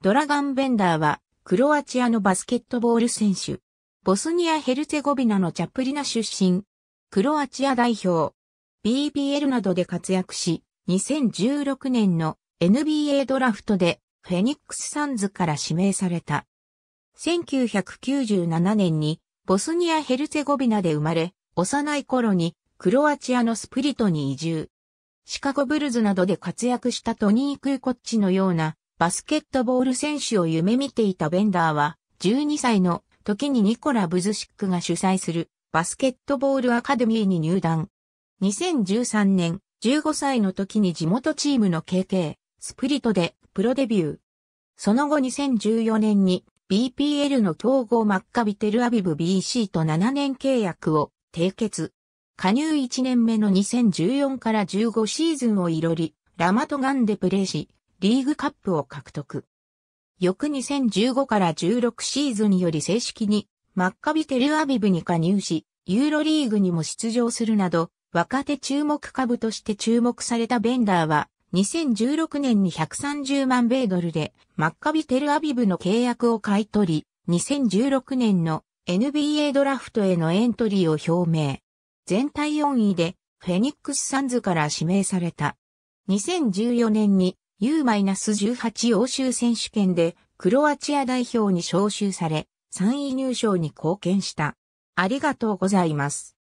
ドラガン・ベンダーは、クロアチアのバスケットボール選手。ボスニア・ヘルツェゴビナのチャプリナ出身。クロアチア代表。BBL などで活躍し、2016年の NBA ドラフトでフェニックス・サンズから指名された。1997年にボスニア・ヘルツェゴビナで生まれ、幼い頃にクロアチアのスプリトに移住。シカゴブルズなどで活躍したトニー・クーコッチのようなバスケットボール選手を夢見ていたベンダーは、12歳の時にニコラ・ブズシックが主催するバスケットボールアカデミーに入団。2013年、15歳の時に地元チームの KK、スプリットでプロデビュー。その後2014年に BPL の統合マッカビテルアビブ BC と7年契約を締結。加入1年目の2014から15シーズンをいろり、ラマトガンでプレーし、リーグカップを獲得。翌2015から16シーズンにより正式にマッカビテルアビブに加入し、ユーロリーグにも出場するなど、若手注目株として注目されたベンダーは、2016年に130万米ドルで、マッカビテルアビブの契約を買い取り、2016年の NBA ドラフトへのエントリーを表明。全体4位で、フェニックスサンズから指名された。2014年に U-18 欧州選手権でクロアチア代表に招集され、3位入賞に貢献した。ありがとうございます。